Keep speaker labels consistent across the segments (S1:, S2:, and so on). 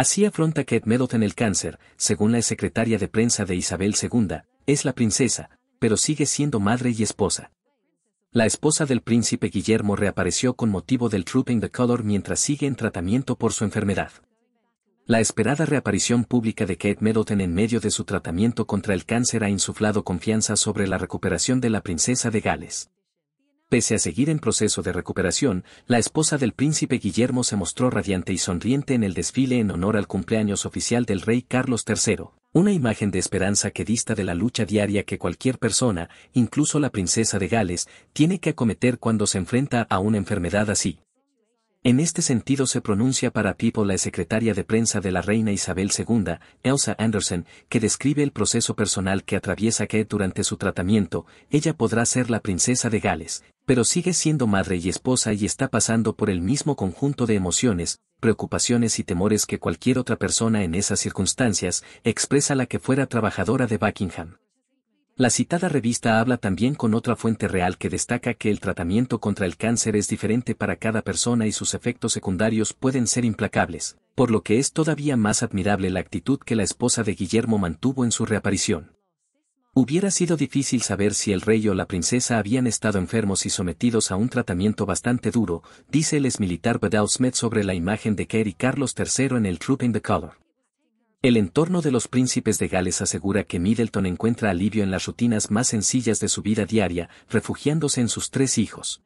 S1: Así afronta Kate Middleton el cáncer, según la secretaria de prensa de Isabel II, es la princesa, pero sigue siendo madre y esposa. La esposa del príncipe Guillermo reapareció con motivo del Trooping the Color mientras sigue en tratamiento por su enfermedad. La esperada reaparición pública de Kate Middleton en medio de su tratamiento contra el cáncer ha insuflado confianza sobre la recuperación de la princesa de Gales. Pese a seguir en proceso de recuperación, la esposa del príncipe Guillermo se mostró radiante y sonriente en el desfile en honor al cumpleaños oficial del rey Carlos III, una imagen de esperanza que dista de la lucha diaria que cualquier persona, incluso la princesa de Gales, tiene que acometer cuando se enfrenta a una enfermedad así. En este sentido se pronuncia para Pipo la secretaria de prensa de la reina Isabel II, Elsa Anderson, que describe el proceso personal que atraviesa que durante su tratamiento, ella podrá ser la princesa de Gales, pero sigue siendo madre y esposa y está pasando por el mismo conjunto de emociones, preocupaciones y temores que cualquier otra persona en esas circunstancias, expresa la que fuera trabajadora de Buckingham. La citada revista habla también con otra fuente real que destaca que el tratamiento contra el cáncer es diferente para cada persona y sus efectos secundarios pueden ser implacables, por lo que es todavía más admirable la actitud que la esposa de Guillermo mantuvo en su reaparición. Hubiera sido difícil saber si el rey o la princesa habían estado enfermos y sometidos a un tratamiento bastante duro, dice el exmilitar Bedau Smith sobre la imagen de Kerry Carlos III en el Troop in the Color. El entorno de los príncipes de Gales asegura que Middleton encuentra alivio en las rutinas más sencillas de su vida diaria, refugiándose en sus tres hijos.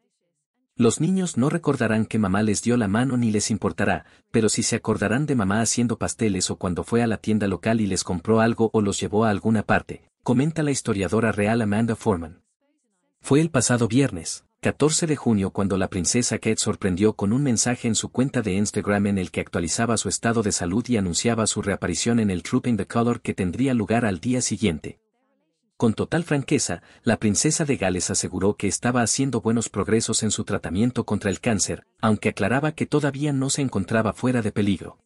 S1: Los niños no recordarán que mamá les dio la mano ni les importará, pero sí se acordarán de mamá haciendo pasteles o cuando fue a la tienda local y les compró algo o los llevó a alguna parte, comenta la historiadora real Amanda Foreman. Fue el pasado viernes, 14 de junio cuando la princesa Kate sorprendió con un mensaje en su cuenta de Instagram en el que actualizaba su estado de salud y anunciaba su reaparición en el Trooping the Color que tendría lugar al día siguiente. Con total franqueza, la princesa de Gales aseguró que estaba haciendo buenos progresos en su tratamiento contra el cáncer, aunque aclaraba que todavía no se encontraba fuera de peligro.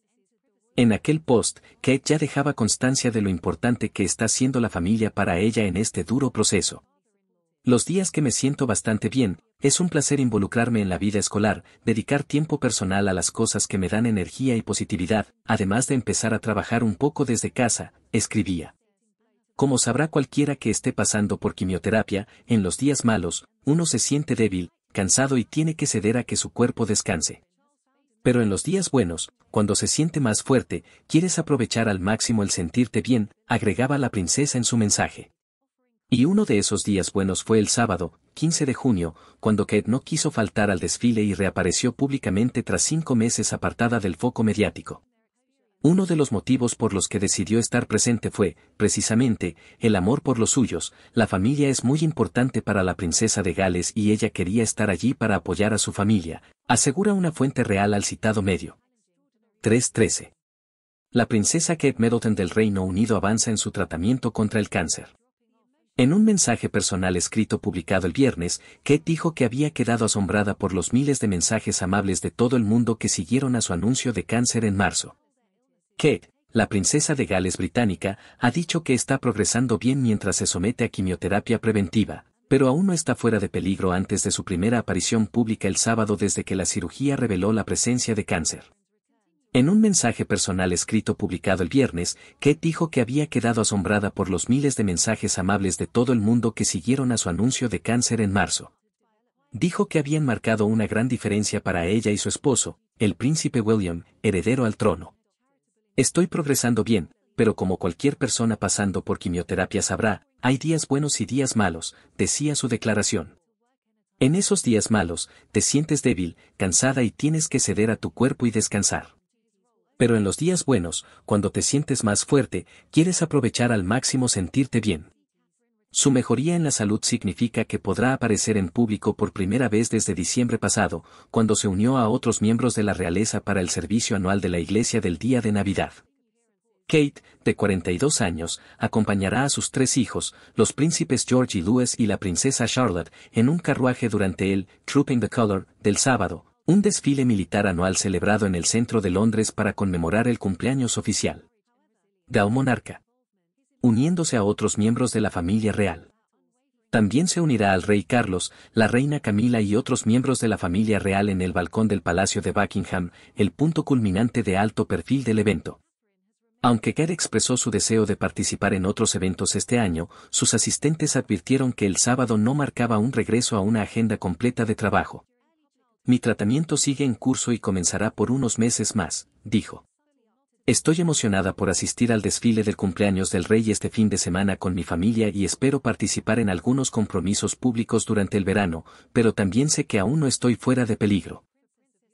S1: En aquel post, Kate ya dejaba constancia de lo importante que está siendo la familia para ella en este duro proceso. Los días que me siento bastante bien, es un placer involucrarme en la vida escolar, dedicar tiempo personal a las cosas que me dan energía y positividad, además de empezar a trabajar un poco desde casa, escribía. Como sabrá cualquiera que esté pasando por quimioterapia, en los días malos, uno se siente débil, cansado y tiene que ceder a que su cuerpo descanse. Pero en los días buenos, cuando se siente más fuerte, quieres aprovechar al máximo el sentirte bien, agregaba la princesa en su mensaje. Y uno de esos días buenos fue el sábado, 15 de junio, cuando Kate no quiso faltar al desfile y reapareció públicamente tras cinco meses apartada del foco mediático. Uno de los motivos por los que decidió estar presente fue, precisamente, el amor por los suyos. La familia es muy importante para la princesa de Gales y ella quería estar allí para apoyar a su familia, asegura una fuente real al citado medio. 313. La princesa Kate Middleton del Reino Unido avanza en su tratamiento contra el cáncer. En un mensaje personal escrito publicado el viernes, Kate dijo que había quedado asombrada por los miles de mensajes amables de todo el mundo que siguieron a su anuncio de cáncer en marzo. Kate, la princesa de Gales británica, ha dicho que está progresando bien mientras se somete a quimioterapia preventiva, pero aún no está fuera de peligro antes de su primera aparición pública el sábado desde que la cirugía reveló la presencia de cáncer. En un mensaje personal escrito publicado el viernes, Kate dijo que había quedado asombrada por los miles de mensajes amables de todo el mundo que siguieron a su anuncio de cáncer en marzo. Dijo que habían marcado una gran diferencia para ella y su esposo, el príncipe William, heredero al trono. Estoy progresando bien, pero como cualquier persona pasando por quimioterapia sabrá, hay días buenos y días malos, decía su declaración. En esos días malos, te sientes débil, cansada y tienes que ceder a tu cuerpo y descansar. Pero en los días buenos, cuando te sientes más fuerte, quieres aprovechar al máximo sentirte bien. Su mejoría en la salud significa que podrá aparecer en público por primera vez desde diciembre pasado, cuando se unió a otros miembros de la realeza para el servicio anual de la iglesia del día de Navidad. Kate, de 42 años, acompañará a sus tres hijos, los príncipes George y Louis y la princesa Charlotte, en un carruaje durante el Trooping the Color del sábado, un desfile militar anual celebrado en el centro de Londres para conmemorar el cumpleaños oficial. Gao Monarca uniéndose a otros miembros de la familia real. También se unirá al rey Carlos, la reina Camila y otros miembros de la familia real en el balcón del Palacio de Buckingham, el punto culminante de alto perfil del evento. Aunque Kerr expresó su deseo de participar en otros eventos este año, sus asistentes advirtieron que el sábado no marcaba un regreso a una agenda completa de trabajo. Mi tratamiento sigue en curso y comenzará por unos meses más, dijo. Estoy emocionada por asistir al desfile del cumpleaños del rey este fin de semana con mi familia y espero participar en algunos compromisos públicos durante el verano, pero también sé que aún no estoy fuera de peligro.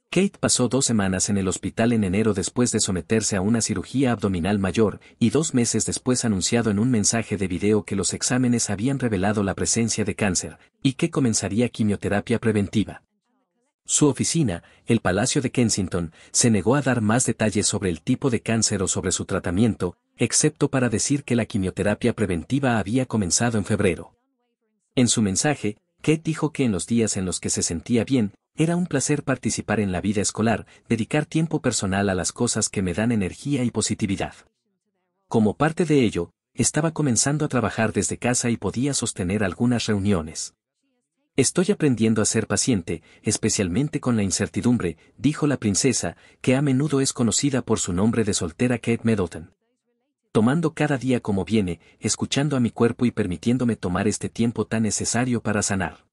S1: Kate pasó dos semanas en el hospital en enero después de someterse a una cirugía abdominal mayor, y dos meses después anunciado en un mensaje de video que los exámenes habían revelado la presencia de cáncer, y que comenzaría quimioterapia preventiva. Su oficina, el Palacio de Kensington, se negó a dar más detalles sobre el tipo de cáncer o sobre su tratamiento, excepto para decir que la quimioterapia preventiva había comenzado en febrero. En su mensaje, Kate dijo que en los días en los que se sentía bien, era un placer participar en la vida escolar, dedicar tiempo personal a las cosas que me dan energía y positividad. Como parte de ello, estaba comenzando a trabajar desde casa y podía sostener algunas reuniones. Estoy aprendiendo a ser paciente, especialmente con la incertidumbre, dijo la princesa, que a menudo es conocida por su nombre de soltera Kate Middleton. Tomando cada día como viene, escuchando a mi cuerpo y permitiéndome tomar este tiempo tan necesario para sanar.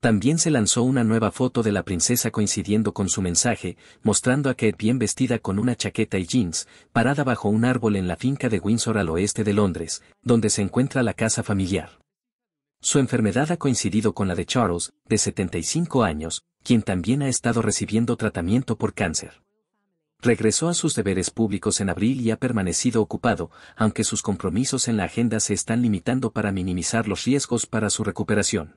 S1: También se lanzó una nueva foto de la princesa coincidiendo con su mensaje, mostrando a Kate bien vestida con una chaqueta y jeans, parada bajo un árbol en la finca de Windsor al oeste de Londres, donde se encuentra la casa familiar. Su enfermedad ha coincidido con la de Charles, de 75 años, quien también ha estado recibiendo tratamiento por cáncer. Regresó a sus deberes públicos en abril y ha permanecido ocupado, aunque sus compromisos en la agenda se están limitando para minimizar los riesgos para su recuperación.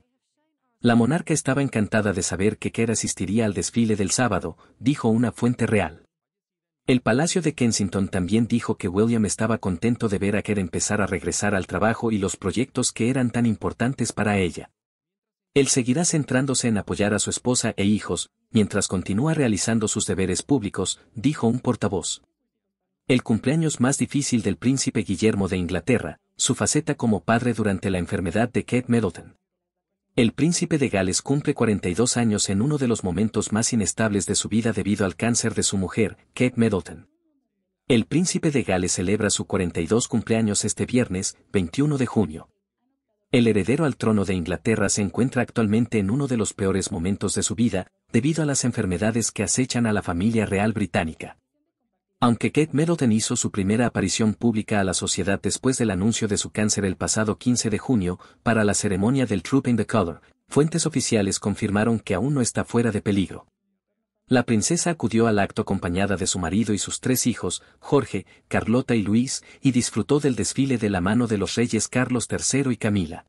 S1: La monarca estaba encantada de saber que Kerr asistiría al desfile del sábado, dijo una fuente real. El Palacio de Kensington también dijo que William estaba contento de ver a Kerr empezar a regresar al trabajo y los proyectos que eran tan importantes para ella. Él seguirá centrándose en apoyar a su esposa e hijos, mientras continúa realizando sus deberes públicos, dijo un portavoz. El cumpleaños más difícil del príncipe Guillermo de Inglaterra, su faceta como padre durante la enfermedad de Kate Middleton. El príncipe de Gales cumple 42 años en uno de los momentos más inestables de su vida debido al cáncer de su mujer, Kate Middleton. El príncipe de Gales celebra su 42 cumpleaños este viernes, 21 de junio. El heredero al trono de Inglaterra se encuentra actualmente en uno de los peores momentos de su vida, debido a las enfermedades que acechan a la familia real británica. Aunque Kate Middleton hizo su primera aparición pública a la sociedad después del anuncio de su cáncer el pasado 15 de junio, para la ceremonia del Trooping in the Color, fuentes oficiales confirmaron que aún no está fuera de peligro. La princesa acudió al acto acompañada de su marido y sus tres hijos, Jorge, Carlota y Luis, y disfrutó del desfile de la mano de los reyes Carlos III y Camila.